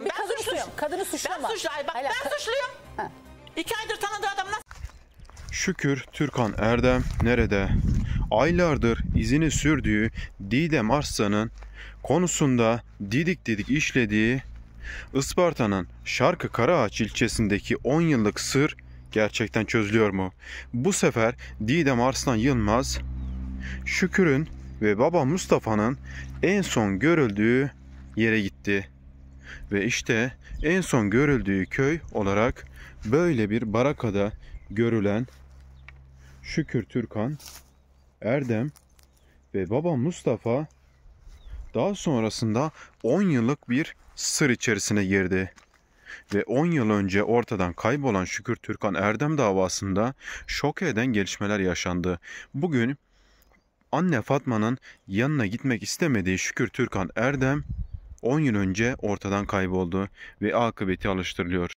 Ben kadını suçluyum. suçluyum. Kadını suçlama. Ben suçluyum. Bak ben suçluyum. İki aydır tanıdığı adam Şükür Türkan Erdem nerede? Aylardır izini sürdüğü Didem Arslan'ın konusunda didik didik işlediği Isparta'nın Şarkı Karaağaç ilçesindeki 10 yıllık sır gerçekten çözülüyor mu? Bu sefer Didem Arslan Yılmaz, Şükür'ün ve baba Mustafa'nın en son görüldüğü yere gitti. Ve işte en son görüldüğü köy olarak böyle bir barakada görülen Şükür Türkan, Erdem ve baba Mustafa daha sonrasında 10 yıllık bir sır içerisine girdi. Ve 10 yıl önce ortadan kaybolan Şükür Türkan Erdem davasında şok eden gelişmeler yaşandı. Bugün anne Fatma'nın yanına gitmek istemediği Şükür Türkan Erdem 10 yıl önce ortadan kayboldu ve akıbeti alıştırılıyor.